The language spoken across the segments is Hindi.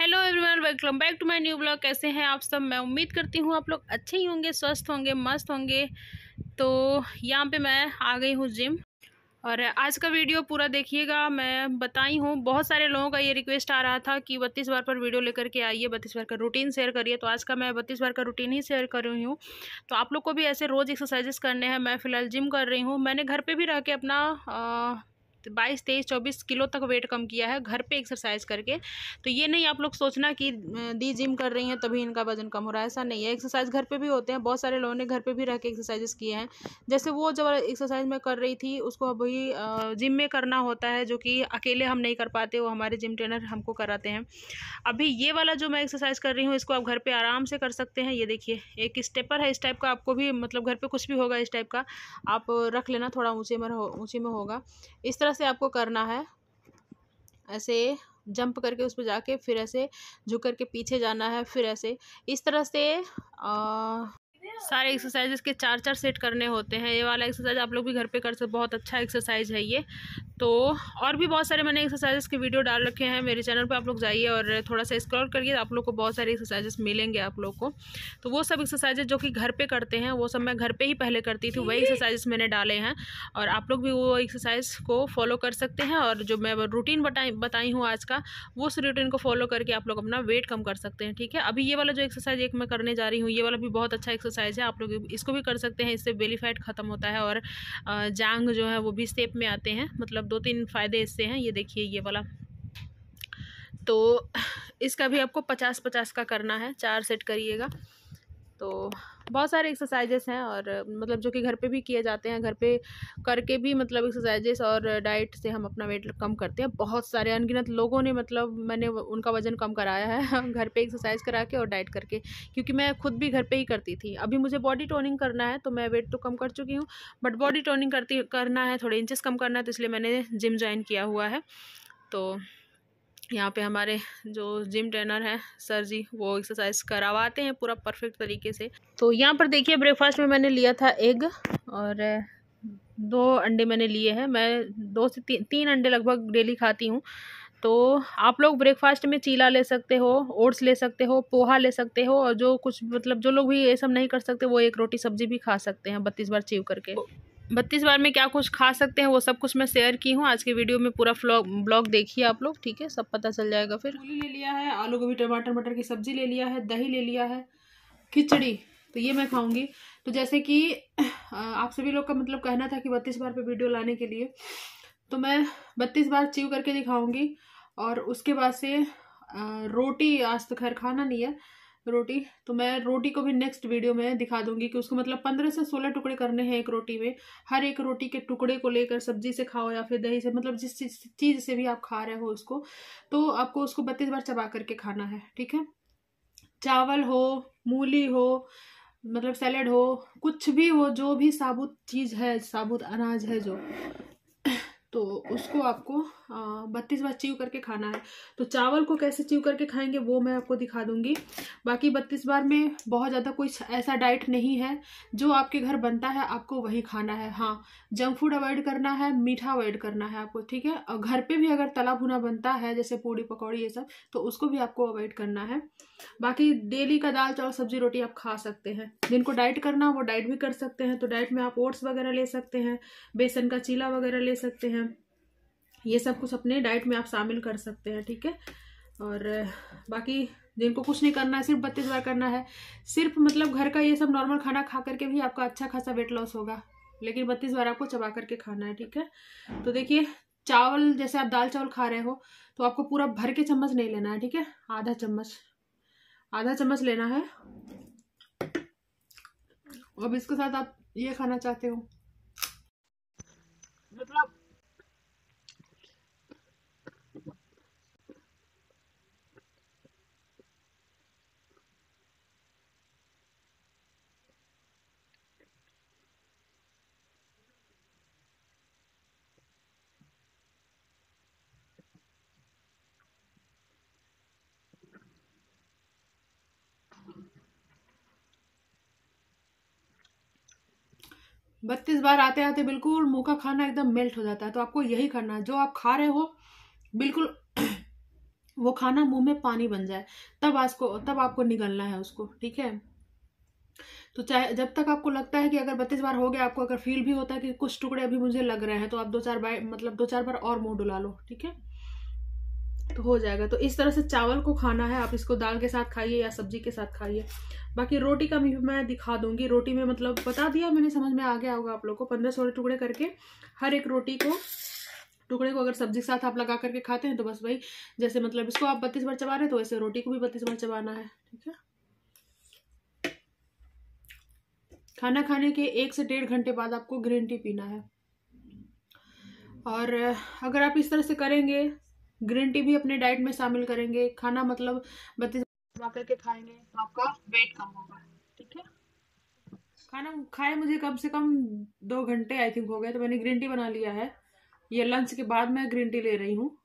Hello everyone welcome back to my new blog कैसे हैं आप सब मैं उम्मीद करती हूँ आप लोग अच्छे ही होंगे स्वस्थ होंगे मस्त होंगे तो यहाँ पे मैं आ गई हूँ जिम और आज का वीडियो पूरा देखिएगा मैं बताई हूँ बहुत सारे लोगों का ये रिक्वेस्ट आ रहा था कि बत्तीस बार पर वीडियो लेकर के आइए बत्तीस बार का रूटीन शेयर करिए तो आज का मैं बत्तीस बार का रूटीन ही शेयर कर रही हूँ तो आप लोग को भी ऐसे रोज़ एक्सरसाइजेस करने हैं मैं फ़िलहाल जिम कर रही हूँ मैंने घर पर भी रह के अपना आ, बाईस तेईस चौबीस किलो तक वेट कम किया है घर पे एक्सरसाइज करके तो ये नहीं आप लोग सोचना कि दी जिम कर रही हैं तभी इनका वजन कम हो रहा है ऐसा नहीं है एक्सरसाइज घर पे भी होते हैं बहुत सारे लोगों ने घर पे भी रह के एक्सरसाइजेस किए हैं जैसे वो जब एक्सरसाइज मैं कर रही थी उसको अभी जिम में करना होता है जो कि अकेले हम नहीं कर पाते वो हमारे जिम ट्रेनर हमको कराते हैं अभी ये वाला जो मैं एक्सरसाइज कर रही हूँ इसको आप घर पर आराम से कर सकते हैं ये देखिए एक स्टेपर है इस टाइप का आपको भी मतलब घर पर कुछ भी होगा इस टाइप का आप रख लेना थोड़ा ऊँचे में ऊँचे में होगा इस तरह से आपको करना है ऐसे जंप करके उस पर जाके फिर ऐसे झुक करके पीछे जाना है फिर ऐसे इस तरह से आ, सारे एक्सरसाइज इसके चार चार सेट करने होते हैं ये वाला एक्सरसाइज आप लोग भी घर पे कर सकते बहुत अच्छा एक्सरसाइज है ये तो और भी बहुत सारे मैंने एक्सरसाइजेस के वीडियो डाल रखे हैं मेरे चैनल पे आप लोग जाइए और थोड़ा सा स्क्रॉल करिए आप लोग को बहुत सारे एक्सरसाइजेस मिलेंगे आप लोग को तो वो सब एक्सरसाइजेज जो कि घर पे करते हैं वो सब मैं घर पे ही पहले करती थी वही एक्सरसाइजेस मैंने डाले हैं और आप लोग भी वो एक्सरसाइज को फॉलो कर सकते हैं और जो मैं रूटीन बताई बताई हूँ आज का वो उस रूटीन को फॉलो करके आप लोग अपना वेट कम कर सकते हैं ठीक है अभी ये वाला जो एक्सरसाइज एक मैं करने जा रही हूँ ये वाला भी बहुत अच्छा एक्सरसाइज है आप लोग इसको भी कर सकते हैं इससे बेलीफाइट ख़त्म होता है और जांग जो है वो भी स्टेप में आते हैं मतलब दो तीन फ़ायदे इससे हैं ये देखिए ये वाला तो इसका भी आपको पचास पचास का करना है चार सेट करिएगा तो बहुत सारे एक्सरसाइजेस हैं और मतलब जो कि घर पे भी किए जाते हैं घर पे करके भी मतलब एक्सरसाइजेस और डाइट से हम अपना वेट कम करते हैं बहुत सारे अनगिनत लोगों ने मतलब मैंने उनका वज़न कम कराया है घर पे एक्सरसाइज करा के और डाइट करके क्योंकि मैं खुद भी घर पे ही करती थी अभी मुझे बॉडी टोनिंग करना है तो मैं वेट तो कम कर चुकी हूँ बट बॉडी टोनिंग करती करना है थोड़े इंचज़ कम करना है तो इसलिए मैंने जिम ज्वाइन किया हुआ है तो यहाँ पे हमारे जो जिम ट्रेनर हैं सर जी वो एक्सरसाइज करवाते हैं पूरा परफेक्ट तरीके से तो यहाँ पर देखिए ब्रेकफास्ट में मैंने लिया था एग और दो अंडे मैंने लिए हैं मैं दो से ती, तीन अंडे लगभग डेली खाती हूँ तो आप लोग ब्रेकफास्ट में चीला ले सकते हो ओट्स ले सकते हो पोहा ले सकते हो और जो कुछ मतलब जो लोग भी ये सब नहीं कर सकते वो एक रोटी सब्जी भी खा सकते हैं बत्तीस बार चीव करके बत्तीस बार में क्या कुछ खा सकते हैं वो सब कुछ मैं शेयर की हूँ आज के वीडियो में पूरा फ्लॉग ब्लॉग देखिए आप लोग ठीक है सब पता चल जाएगा फिर मूली ले लिया है आलू गोभी टमाटर मटर की सब्जी ले लिया है दही ले लिया है खिचड़ी तो ये मैं खाऊंगी तो जैसे कि आप सभी लोग का मतलब कहना था कि बत्तीस बार पे वीडियो लाने के लिए तो मैं बत्तीस बार चीव करके दिखाऊंगी और उसके बाद से रोटी आज तो खैर खाना नहीं है रोटी तो मैं रोटी को भी नेक्स्ट वीडियो में दिखा दूंगी कि उसको मतलब पंद्रह से सोलह टुकड़े करने हैं एक रोटी में हर एक रोटी के टुकड़े को लेकर सब्जी से खाओ या फिर दही से मतलब जिस चीज़ से भी आप खा रहे हो उसको तो आपको उसको बत्तीस बार चबा करके खाना है ठीक है चावल हो मूली हो मतलब सैलड हो कुछ भी हो जो भी साबुत चीज़ है साबुत अनाज है जो तो उसको आपको बत्तीस बार चीव करके खाना है तो चावल को कैसे चीव करके खाएंगे वो मैं आपको दिखा दूंगी बाकी बत्तीस बार में बहुत ज़्यादा कोई ऐसा डाइट नहीं है जो आपके घर बनता है आपको वही खाना है हाँ जंक फूड अवॉइड करना है मीठा अवॉइड करना है आपको ठीक है और घर पर भी अगर तला भुना बनता है जैसे पूड़ी पकौड़ी ये सब तो उसको भी आपको अवॉइड करना है बाकी डेली का दाल चावल सब्जी रोटी आप खा सकते हैं जिनको डाइट करना वो डाइट भी कर सकते हैं तो डाइट में आप ओट्स वगैरह ले सकते हैं बेसन का चीला वगैरह ले सकते हैं ये सब कुछ अपने डाइट में आप शामिल कर सकते हैं ठीक है और बाकी जिनको कुछ नहीं करना है सिर्फ बत्तीस बार करना है सिर्फ मतलब घर का ये सब नॉर्मल खाना खा करके भी आपका अच्छा खासा वेट लॉस होगा लेकिन बत्तीस बार आपको चबा करके खाना है ठीक है तो देखिए चावल जैसे आप दाल चावल खा रहे हो तो आपको पूरा भर के चम्मच नहीं लेना है ठीक है आधा चम्मच आधा चम्मच लेना है अब इसके साथ आप ये खाना चाहते हो बत्तीस बार आते आते बिल्कुल मुंह का खाना एकदम मेल्ट हो जाता है तो आपको यही करना है जो आप खा रहे हो बिल्कुल वो खाना मुंह में पानी बन जाए तब आपको तब आपको निकलना है उसको ठीक है तो चाहे जब तक आपको लगता है कि अगर बत्तीस बार हो गया आपको अगर फील भी होता है कि कुछ टुकड़े अभी मुझे लग रहे हैं तो आप दो चार बार मतलब दो चार बार और मुंह डुला लो ठीक है परफेक्ट हो जाएगा तो इस तरह से चावल को खाना है आप इसको दाल के साथ खाइए या सब्जी के साथ खाइए बाकी रोटी का भी मैं दिखा दूंगी रोटी में मतलब बता दिया मैंने समझ में आ गया होगा आप लोग को पंद्रह सोलह टुकड़े करके हर एक रोटी को टुकड़े को अगर सब्जी के साथ आप लगा करके खाते हैं तो बस वही जैसे मतलब इसको आप बत्तीस बार चबा रहे हैं तो वैसे रोटी को भी बत्तीस बार चबाना है ठीक है खाना खाने के एक से डेढ़ घंटे बाद आपको ग्रीन टी पीना है और अगर आप इस तरह से करेंगे ग्रीन टी भी अपने डाइट में शामिल करेंगे खाना मतलब बत्तीस जमा करके खाएंगे तो आपका वेट कम होगा ठीक है खाना खाए मुझे कम से कम दो घंटे आई थिंक हो गए तो मैंने ग्रीन टी बना लिया है ये लंच के बाद मैं ग्रीन टी ले रही हूँ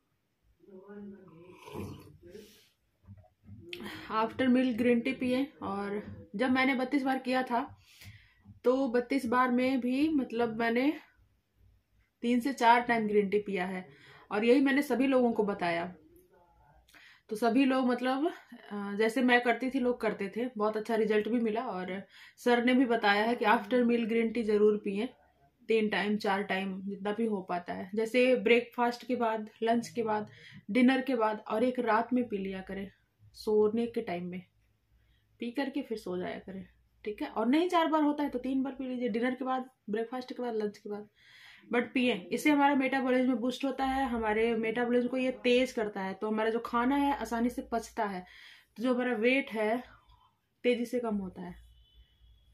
आफ्टर मील ग्रीन टी पिए और जब मैंने बत्तीस बार किया था तो बत्तीस बार में भी मतलब मैंने तीन से चार टाइम ग्रीन टी पिया है और यही मैंने सभी लोगों को बताया तो सभी लोग मतलब जैसे मैं करती थी लोग करते थे बहुत अच्छा रिजल्ट भी मिला और सर ने भी बताया है कि आफ्टर मील ग्रीन टी ज़रूर पिए तीन टाइम चार टाइम जितना भी हो पाता है जैसे ब्रेकफास्ट के बाद लंच के बाद डिनर के बाद और एक रात में पी लिया करें सोने के टाइम में पी करके फिर सो जाया करें ठीक है और नहीं चार बार होता है तो तीन बार पी लीजिए डिनर के बाद ब्रेकफास्ट के बाद लंच के बाद बट पिए इससे हमारा मेटाबॉलिज्म बूस्ट होता है हमारे मेटाबॉलिज्म को ये तेज करता है तो हमारा जो खाना है आसानी से पचता है तो जो हमारा वेट है तेजी से कम होता है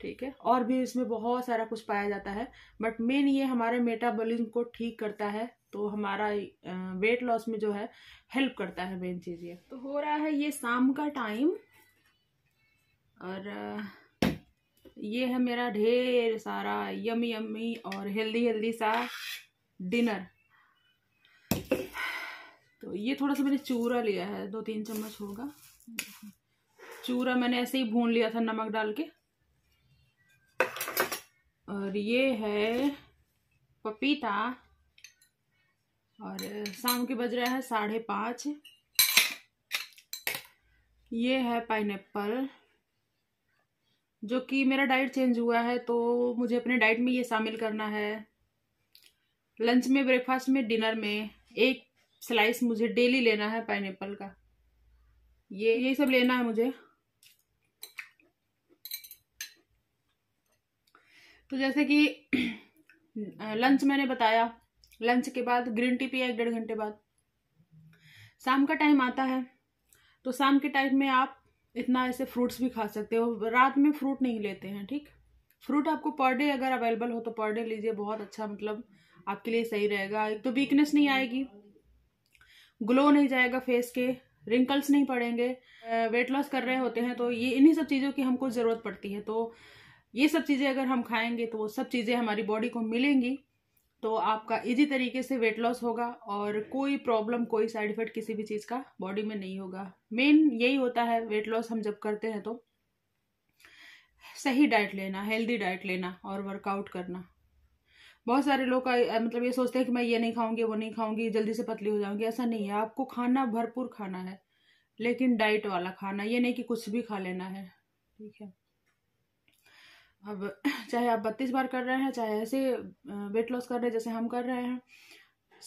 ठीक है और भी इसमें बहुत सारा कुछ पाया जाता है बट मेन ये हमारे मेटाबॉलिज्म को ठीक करता है तो हमारा वेट लॉस में जो है हेल्प करता है मेन चीज़ ये तो हो रहा है ये शाम का टाइम और ये है मेरा ढेर सारा यमी यमी और हेल्दी हेल्दी सा डिनर तो ये थोड़ा सा मैंने चूरा लिया है दो तीन चम्मच होगा चूरा मैंने ऐसे ही भून लिया था नमक डाल के और ये है पपीता और शाम के बज रहा है साढ़े पाँच ये है पाइनएप्पल जो कि मेरा डाइट चेंज हुआ है तो मुझे अपने डाइट में ये शामिल करना है लंच में ब्रेकफास्ट में डिनर में एक स्लाइस मुझे डेली लेना है पाइन का ये यही सब लेना है मुझे तो जैसे कि लंच मैंने बताया लंच के बाद ग्रीन टी पिया एक डेढ़ घंटे बाद शाम का टाइम आता है तो शाम के टाइम में आप इतना ऐसे फ्रूट्स भी खा सकते हो रात में फ्रूट नहीं लेते हैं ठीक फ्रूट आपको पर डे अगर अवेलेबल हो तो पर डे लीजिए बहुत अच्छा मतलब आपके लिए सही रहेगा एक तो वीकनेस नहीं आएगी ग्लो नहीं जाएगा फेस के रिंकल्स नहीं पड़ेंगे वेट लॉस कर रहे होते हैं तो ये इन्हीं सब चीज़ों की हमको ज़रूरत पड़ती है तो ये सब चीज़ें अगर हम खाएंगे तो वो सब चीज़ें हमारी बॉडी को मिलेंगी तो आपका इजी तरीके से वेट लॉस होगा और कोई प्रॉब्लम कोई साइड इफेक्ट किसी भी चीज़ का बॉडी में नहीं होगा मेन यही होता है वेट लॉस हम जब करते हैं तो सही डाइट लेना हेल्दी डाइट लेना और वर्कआउट करना बहुत सारे लोग का मतलब ये सोचते हैं कि मैं ये नहीं खाऊंगी वो नहीं खाऊंगी जल्दी से पतली हो जाऊंगी ऐसा नहीं है आपको खाना भरपूर खाना है लेकिन डाइट वाला खाना ये नहीं कि कुछ भी खा लेना है ठीक है अब चाहे आप बत्तीस बार कर रहे हैं चाहे ऐसे वेट लॉस कर रहे हैं जैसे हम कर रहे हैं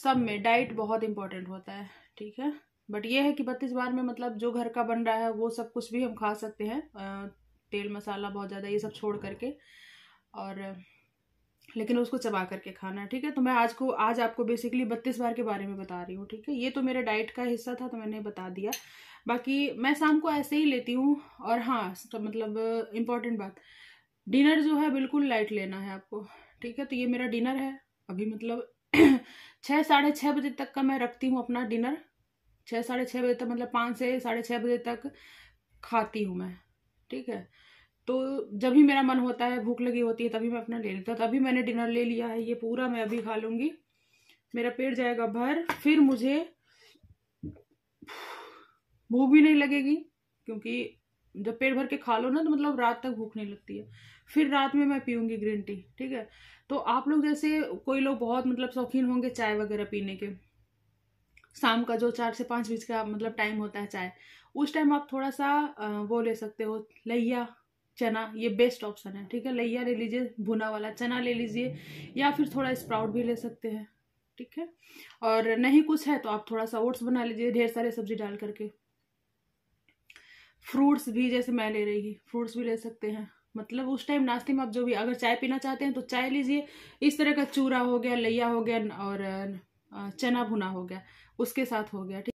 सब में डाइट हम्म। बहुत इंपॉर्टेंट होता है ठीक है बट ये है कि बत्तीस बार में मतलब जो घर का बन रहा है वो सब कुछ भी हम खा सकते हैं तेल मसाला बहुत ज़्यादा ये सब छोड़ करके और लेकिन उसको चबा करके खाना है ठीक है तो मैं आज को आज आपको बेसिकली बत्तीस बार के बारे में बता रही हूँ ठीक है ये तो मेरा डाइट का हिस्सा था तो मैंने बता दिया बाकी मैं शाम को ऐसे ही लेती हूँ और हाँ तो मतलब इम्पॉर्टेंट बात डिनर जो है बिल्कुल लाइट लेना है आपको ठीक है तो ये मेरा डिनर है अभी मतलब छः साढ़े छः बजे तक का मैं रखती हूँ अपना डिनर छः साढ़े छः बजे तक मतलब पाँच से साढ़े छः बजे तक खाती हूँ मैं ठीक है तो जब भी मेरा मन होता है भूख लगी होती है तभी मैं अपना ले लेता हूँ तभी मैंने डिनर ले लिया है ये पूरा मैं अभी खा लूँगी मेरा पेट जाएगा भर फिर मुझे भूख भी नहीं लगेगी क्योंकि जब पेट भर के खा लो ना तो मतलब रात तक भूख नहीं लगती है फिर रात में मैं पीऊँगी ग्रीन टी ठीक है तो आप लोग जैसे कोई लोग बहुत मतलब शौकीन होंगे चाय वगैरह पीने के शाम का जो चार से पाँच बीच का मतलब टाइम होता है चाय उस टाइम आप थोड़ा सा वो ले सकते हो लैया चना ये बेस्ट ऑप्शन है ठीक है लहिया ले लीजिए भुना वाला चना ले लीजिए या फिर थोड़ा स्प्राउट भी ले सकते हैं ठीक है और नहीं कुछ है तो आप थोड़ा सा ओट्स बना लीजिए ढेर सारे सब्जी डाल करके फ्रूट्स भी जैसे मैं ले रही फ्रूट्स भी ले सकते हैं मतलब उस टाइम नाश्ते में आप जो भी अगर चाय पीना चाहते हैं तो चाय लीजिए इस तरह का चूरा हो गया लैया हो गया और चना भुना हो गया उसके साथ हो गया ठीक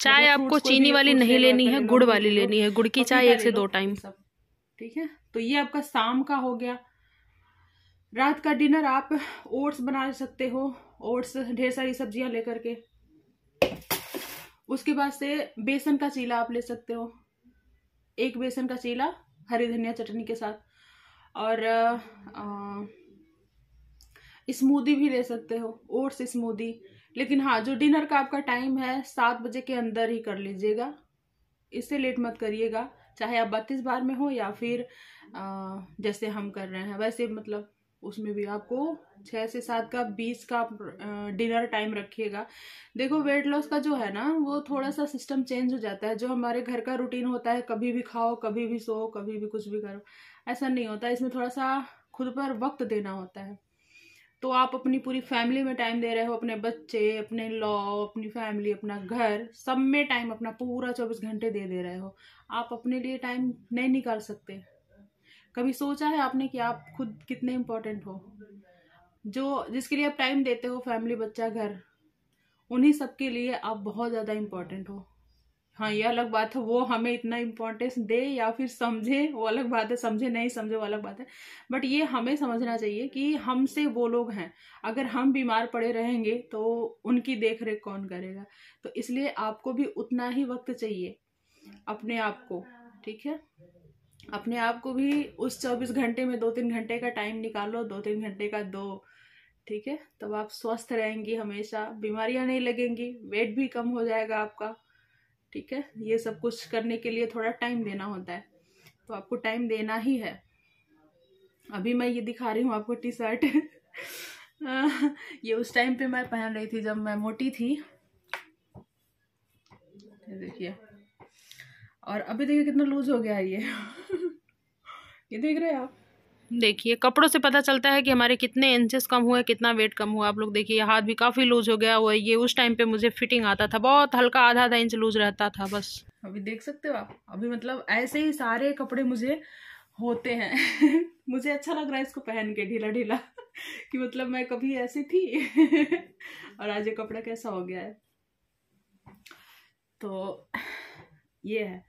चाय मतलब आपको चीनी वाली नहीं लेनी है गुड़ वाली लेनी है गुड़ की चाय एक से दो टाइम सब ठीक है तो ये आपका शाम का हो गया रात का डिनर आप ओट्स बना सकते हो ओट्स ढेर सारी सब्जियां लेकर के उसके बाद से बेसन का चीला आप ले सकते हो एक बेसन का चीला हरी धनिया चटनी के साथ और स्मूदी भी ले सकते हो ओट्स स्मूदी लेकिन हाँ जो डिनर का आपका टाइम है सात बजे के अंदर ही कर लीजिएगा इससे लेट मत करिएगा चाहे आप बत्तीस बार में हो या फिर आ, जैसे हम कर रहे हैं वैसे मतलब उसमें भी आपको छः से सात का बीस का डिनर टाइम रखिएगा देखो वेट लॉस का जो है ना वो थोड़ा सा सिस्टम चेंज हो जाता है जो हमारे घर का रूटीन होता है कभी भी खाओ कभी भी सो कभी भी कुछ भी करो ऐसा नहीं होता इसमें थोड़ा सा खुद पर वक्त देना होता है तो आप अपनी पूरी फैमिली में टाइम दे रहे हो अपने बच्चे अपने लॉ अपनी फैमिली अपना घर सब में टाइम अपना पूरा चौबीस घंटे दे दे रहे हो आप अपने लिए टाइम नहीं निकाल सकते कभी सोचा है आपने कि आप खुद कितने इम्पोर्टेंट हो जो जिसके लिए आप टाइम देते हो फैमिली बच्चा घर उन्हीं सब के लिए आप बहुत ज़्यादा इम्पोर्टेंट हो हाँ ये अलग बात है वो हमें इतना इम्पोर्टेंस दे या फिर समझे वो अलग बात है समझे नहीं समझे वो अलग बात है बट ये हमें समझना चाहिए कि हमसे वो लोग हैं अगर हम बीमार पड़े रहेंगे तो उनकी देख रेख कौन करेगा तो इसलिए आपको भी उतना ही वक्त चाहिए अपने आप को ठीक है अपने आप को भी उस चौबीस घंटे में दो तीन घंटे का टाइम निकालो दो तीन घंटे का दो ठीक है तब आप स्वस्थ रहेंगी हमेशा बीमारियां नहीं लगेंगी वेट भी कम हो जाएगा आपका ठीक है ये सब कुछ करने के लिए थोड़ा टाइम देना होता है तो आपको टाइम देना ही है अभी मैं ये दिखा रही हूँ आपको टी शर्ट ये उस टाइम पे मैं पहन रही थी जब मैं मोटी थी देखिए और अभी देखिए कितना लूज हो गया है ये ये देख रहे हैं आप देखिए कपड़ों से पता चलता है कि हमारे कितने इंचेस कम हुए कितना वेट कम हुआ आप लोग देखिए हाथ भी काफ़ी लूज हो गया हुआ ये उस टाइम पे मुझे फिटिंग आता था बहुत हल्का आधा आधा इंच लूज रहता था बस अभी देख सकते हो आप अभी मतलब ऐसे ही सारे कपड़े मुझे होते हैं मुझे अच्छा लग रहा है इसको पहन के ढीला ढीला कि मतलब मैं कभी ऐसी थी और आज ये कपड़ा कैसा हो गया है तो ये है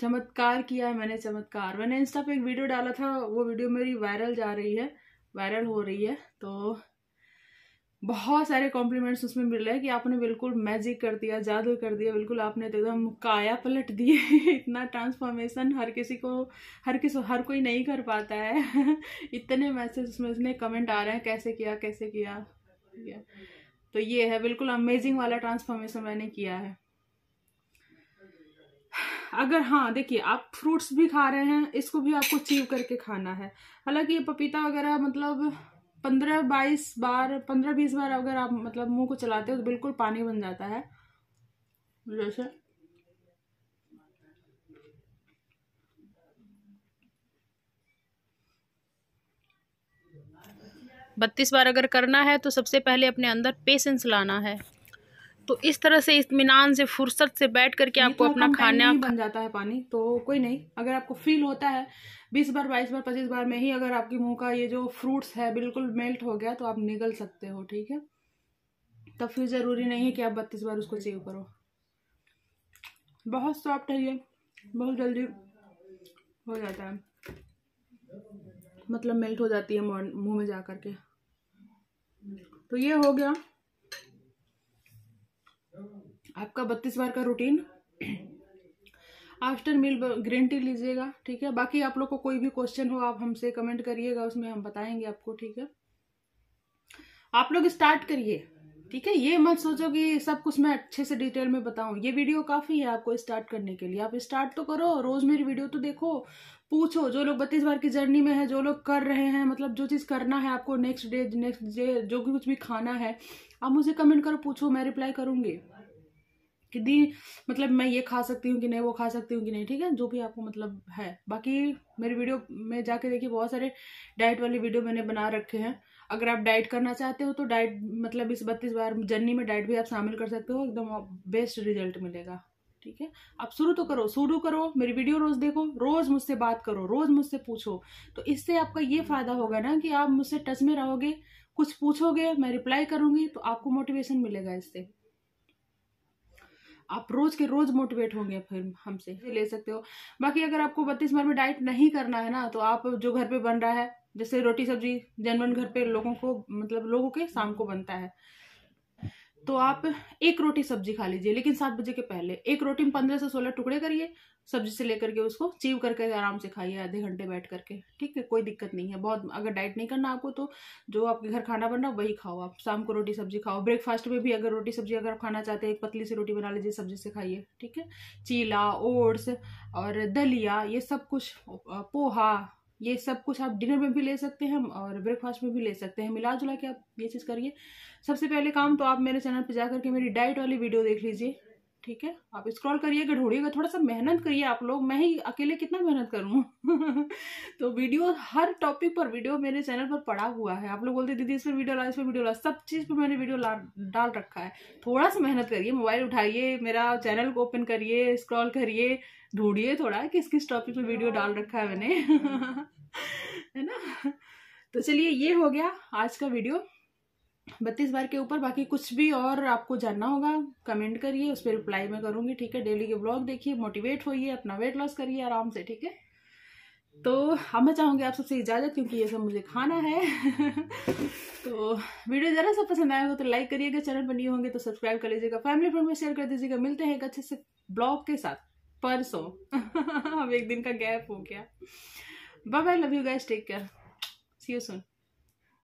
चमत्कार किया है मैंने चमत्कार मैंने इंस्टा पे एक वीडियो डाला था वो वीडियो मेरी वायरल जा रही है वायरल हो रही है तो बहुत सारे कॉम्प्लीमेंट्स उसमें मिल रहे हैं कि आपने बिल्कुल मैजिक कर दिया जादू कर दिया बिल्कुल आपने तो एकदम काया पलट दिए इतना ट्रांसफॉर्मेशन हर किसी को हर किसी हर कोई नहीं कर पाता है इतने मैसेज उसमें उसने कमेंट आ रहे हैं कैसे किया कैसे किया तो ये है बिल्कुल अमेजिंग वाला ट्रांसफॉर्मेशन मैंने किया है अगर हाँ देखिए आप फ्रूट्स भी खा रहे हैं इसको भी आपको चीव करके खाना है हालांकि ये पपीता वगैरह मतलब पंद्रह बाईस बार पंद्रह बीस बार अगर आप मतलब मुंह को चलाते हो तो बिल्कुल पानी बन जाता है जैसे बत्तीस बार अगर करना है तो सबसे पहले अपने अंदर पेशेंस लाना है तो इस तरह से इतमान से फुर्सत से बैठ करके आपको तो अपना खाना बन जाता है पानी तो कोई नहीं अगर आपको फील होता है बीस बार बाईस बार पच्चीस बार में ही अगर आपके मुंह का ये जो फ्रूट्स है बिल्कुल मेल्ट हो गया तो आप निगल सकते हो ठीक है तब फिर ज़रूरी नहीं है कि आप बत्तीस बार उसको सेव करो बहुत सॉफ्ट है ये बहुत जल्दी हो जाता है मतलब मेल्ट हो जाती है मुंह में जा कर के तो ये हो गया आपका बत्तीस बार का routine after meal green tea लीजिएगा ठीक है बाकी आप लोग को कोई भी क्वेश्चन हो आप हमसे कमेंट करिएगा उसमें हम बताएंगे आपको ठीक है आप लोग स्टार्ट करिए ठीक है ये मत सोचो कि सब कुछ मैं अच्छे से डिटेल में बताऊं ये वीडियो काफ़ी है आपको स्टार्ट करने के लिए आप स्टार्ट तो करो रोज़ मेरी वीडियो तो देखो पूछो जो लोग बत्तीस बार की जर्नी में है जो लोग कर रहे हैं मतलब जो चीज़ करना है आपको नेक्स्ट डे नेक्स्ट डे जो भी कुछ भी खाना है आप मुझे कमेंट करो पूछो मैं रिप्लाई करूँगी कि दी मतलब मैं ये खा सकती हूँ कि नहीं वो खा सकती हूँ कि नहीं ठीक है जो भी आपको मतलब है बाकी मेरी वीडियो में जाके देखिए बहुत सारे डाइट वाली वीडियो मैंने बना रखे हैं अगर आप डाइट करना चाहते हो तो डाइट मतलब इस बत्तीस बार जर्नी में डाइट भी आप शामिल कर सकते हो एकदम बेस्ट रिजल्ट मिलेगा ठीक है आप शुरू तो करो शुरू करो मेरी वीडियो रोज देखो रोज मुझसे बात करो रोज मुझसे पूछो तो इससे आपका ये फायदा होगा ना कि आप मुझसे टच में रहोगे कुछ पूछोगे मैं रिप्लाई करूंगी तो आपको मोटिवेशन मिलेगा इससे आप रोज के रोज मोटिवेट होंगे फिर हमसे ले सकते हो बाकी अगर आपको बत्तीस मर में डाइट नहीं करना है ना तो आप जो घर पे बन रहा है जैसे रोटी सब्जी जनवन घर पे लोगों को मतलब लोगों के शाम को बनता है तो आप एक रोटी सब्जी खा लीजिए लेकिन सात बजे के पहले एक रोटी में पंद्रह से सोलह टुकड़े करिए सब्जी से लेकर के उसको चीव करके आराम से खाइए आधे घंटे बैठ करके ठीक है कोई दिक्कत नहीं है बहुत अगर डाइट नहीं करना आपको तो जो आपके घर खाना बन रहा वही खाओ आप शाम को रोटी सब्जी खाओ ब्रेकफास्ट में भी अगर रोटी सब्जी अगर आप खाना चाहते हैं एक पतली सी रोटी बना लीजिए सब्जी से खाइए ठीक है चीला ओट्स और दलिया ये सब कुछ पोहा ये सब कुछ आप डिनर में भी ले सकते हैं और ब्रेकफास्ट में भी ले सकते हैं मिला जुला के आप ये चीज़ करिए सबसे पहले काम तो आप मेरे चैनल पर जा करके मेरी डाइट वाली वीडियो देख लीजिए ठीक है आप स्क्रॉल करिएगा ढूंढिएगा थोड़ा सा मेहनत करिए आप लोग मैं ही अकेले कितना मेहनत करूँ तो वीडियो हर टॉपिक पर वीडियो मेरे चैनल पर पड़ा हुआ है आप लोग बोलते दीदी इस पर वीडियो ला इस पर वीडियो ला सब चीज़ पर मैंने वीडियो ला डाल रखा है थोड़ा सा मेहनत करिए मोबाइल उठाइए मेरा चैनल को ओपन करिए स्क्रॉल करिए ढूंढिए थोड़ा किस किस टॉपिक पर वीडियो डाल रखा है मैंने है ना तो चलिए ये हो गया आज का वीडियो बत्तीस बार के ऊपर बाकी कुछ भी और आपको जानना होगा कमेंट करिए उस पर रिप्लाई मैं करूँगी ठीक है डेली के ब्लॉग देखिए मोटिवेट होइए अपना वेट लॉस करिए आराम से ठीक है तो अब मैं चाहूँगी आप सबसे इजाज़त क्योंकि ये सब मुझे खाना है तो वीडियो ज़रा सा पसंद आएगा तो लाइक करिएगा चैनल पर नहीं होंगे तो सब्सक्राइब कर लीजिएगा फैमिली फ्रेंड में शेयर कर दीजिएगा मिलते हैं एक अच्छे से ब्लॉग के साथ परसों अब एक दिन का गैप हो गया bye bye love you guys take care see you soon